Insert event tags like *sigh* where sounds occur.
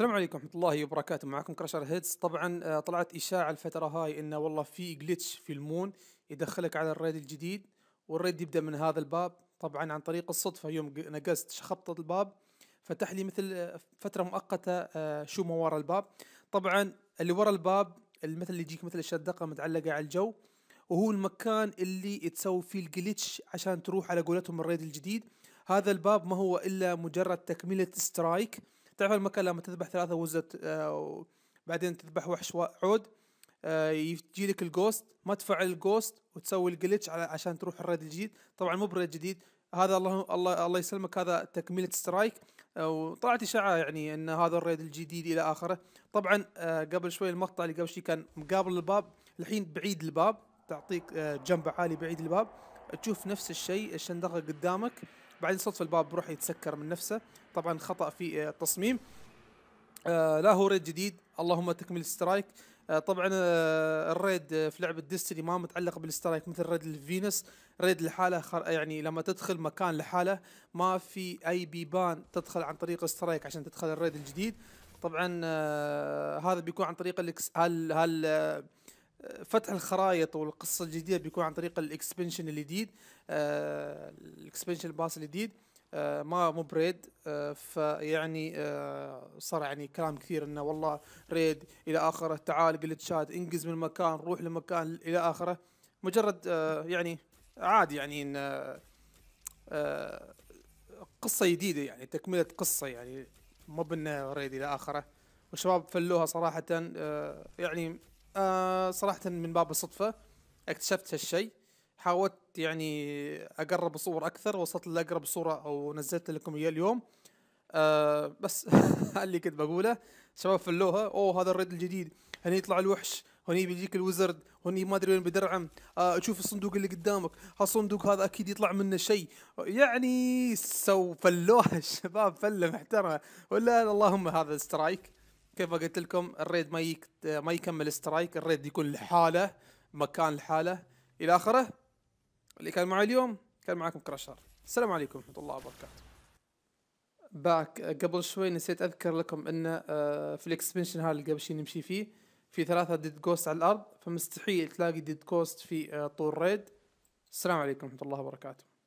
السلام عليكم ورحمه الله وبركاته معكم كراشر هيدز طبعا آه، طلعت اشاعه الفتره هاي انه والله في جلتش في المون يدخلك على الريد الجديد والريد يبدا من هذا الباب طبعا عن طريق الصدفه يوم نقزت شخبطه الباب فتح لي مثل آه، فتره مؤقته آه، شو ما ورا الباب طبعا اللي ورا الباب المثل اللي يجيك مثل الشدقه متعلقه على الجو وهو المكان اللي تسوي فيه الجلتش عشان تروح على قولتهم الريد الجديد هذا الباب ما هو الا مجرد تكمله سترايك تعرف المكان لما تذبح ثلاثة وزة آه تذبح وحش عود آه يجي لك الجوست ما تفعل الجوست وتسوي الجلتش عشان تروح الريد الجديد طبعا مو بريد جديد هذا الله الله الله يسلمك هذا تكمله سترايك آه، وطلعت اشاعه يعني ان هذا الريد الجديد الى اخره طبعا آه، قبل شوي المقطع اللي قبل شوي كان مقابل الباب الحين بعيد الباب تعطيك آه، جنب عالي بعيد الباب تشوف نفس الشيء الشندقه قدامك بعدين صدفه الباب بروح يتسكر من نفسه طبعا خطا في آه، التصميم آه لا هو ريد جديد اللهم تكمل سترايك آه طبعا آه الريد آه، في لعبه ديستني ما متعلق بالسترايك مثل ريد الفينس ريد لحاله يعني لما تدخل مكان لحاله ما في اي بيبان تدخل عن طريق سترايك عشان تدخل الريد الجديد طبعا آه، هذا بيكون عن طريق الاكس هال هال فتح الخرائط والقصه الجديده بيكون عن طريق الاكسبنشن الجديد آه، الاكسبنشن باس الجديد آه، ما مو بريد آه، فيعني صار يعني كلام كثير انه والله ريد الى اخره تعال قلت شات انجز من مكان روح لمكان الى اخره مجرد يعني عادي يعني ان قصه جديده يعني تكمله قصه يعني مو بانه ريد الى اخره والشباب فلوها صراحه يعني آه، صراحه من باب الصدفه اكتشفت هالشيء حاولت يعني اقرب الصور اكثر وصلت لاقرب صوره او نزلت لكم اياه اليوم آه بس *laughs* اللي كنت بقوله شباب فلوها اوه هذا الريد الجديد هني يطلع الوحش هني بيجيك الوزرد هني ما ادري وين بدرعم آه شوف الصندوق اللي قدامك هالصندوق هذا اكيد يطلع منه شيء يعني سو فلوها الشباب *laughs* فله محترمه ولا اللهم هذا سترايك كيف ما قلت لكم الريد ما يك... ما يكمل سترايك الريد يكون لحاله مكان لحاله الى اخره اللي كان معي اليوم كان معكم كراشر السلام عليكم ورحمه الله وبركاته باك قبل شوي نسيت اذكر لكم ان آه، في الاكسبنشن هذا اللي قبل شوي نمشي فيه في ثلاثة ديد جوست على الارض فمستحيل تلاقي ديد جوست في آه، طور ريد السلام عليكم ورحمه الله وبركاته